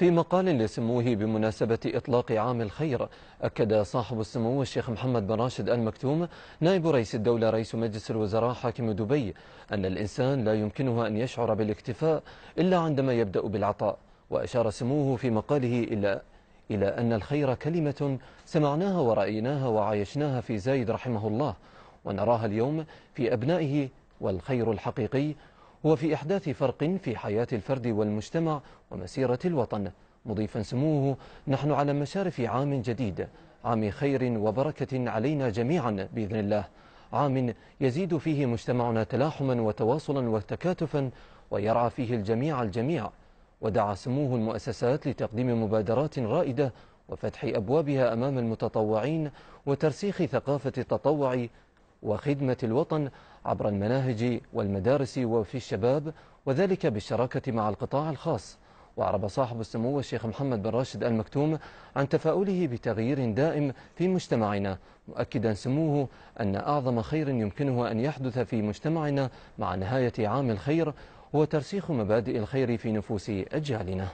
في مقال لسموه بمناسبة إطلاق عام الخير أكد صاحب السمو الشيخ محمد بن راشد المكتوم نائب رئيس الدولة رئيس مجلس الوزراء حاكم دبي أن الإنسان لا يمكنه أن يشعر بالاكتفاء إلا عندما يبدأ بالعطاء وأشار سموه في مقاله إلى إلى أن الخير كلمة سمعناها ورأيناها وعايشناها في زايد رحمه الله ونراها اليوم في أبنائه والخير الحقيقي وفي إحداث فرق في حياة الفرد والمجتمع ومسيرة الوطن مضيفا سموه نحن على مشارف عام جديد عام خير وبركة علينا جميعا بإذن الله عام يزيد فيه مجتمعنا تلاحما وتواصلا وتكاتفا ويرعى فيه الجميع الجميع ودعا سموه المؤسسات لتقديم مبادرات رائدة وفتح أبوابها أمام المتطوعين وترسيخ ثقافة التطوع وخدمة الوطن عبر المناهج والمدارس وفي الشباب وذلك بالشراكة مع القطاع الخاص وأعرب صاحب السمو الشيخ محمد بن راشد المكتوم عن تفاؤله بتغيير دائم في مجتمعنا مؤكدا سموه أن أعظم خير يمكنه أن يحدث في مجتمعنا مع نهاية عام الخير هو ترسيخ مبادئ الخير في نفوس أجيالنا